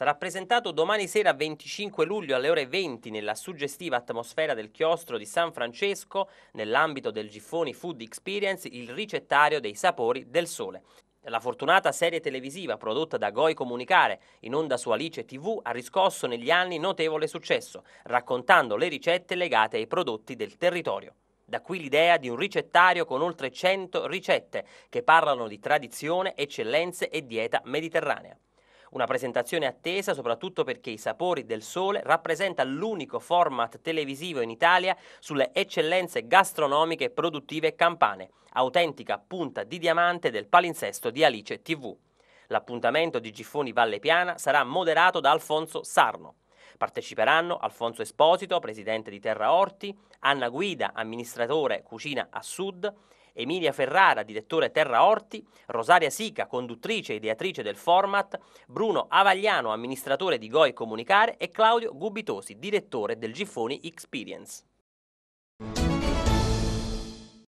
Sarà presentato domani sera 25 luglio alle ore 20 nella suggestiva atmosfera del chiostro di San Francesco, nell'ambito del Giffoni Food Experience, il ricettario dei sapori del sole. La fortunata serie televisiva prodotta da Goi Comunicare, in onda su Alice TV, ha riscosso negli anni notevole successo, raccontando le ricette legate ai prodotti del territorio. Da qui l'idea di un ricettario con oltre 100 ricette che parlano di tradizione, eccellenze e dieta mediterranea. Una presentazione attesa soprattutto perché I sapori del sole rappresenta l'unico format televisivo in Italia sulle eccellenze gastronomiche e produttive campane, autentica punta di diamante del palinsesto di Alice TV. L'appuntamento di Giffoni Valle Piana sarà moderato da Alfonso Sarno. Parteciperanno Alfonso Esposito, presidente di Terra Orti, Anna Guida, amministratore Cucina a Sud, Emilia Ferrara, direttore Terra Orti, Rosaria Sica, conduttrice e ideatrice del format, Bruno Avagliano, amministratore di Goi Comunicare e Claudio Gubitosi, direttore del Giffoni Experience.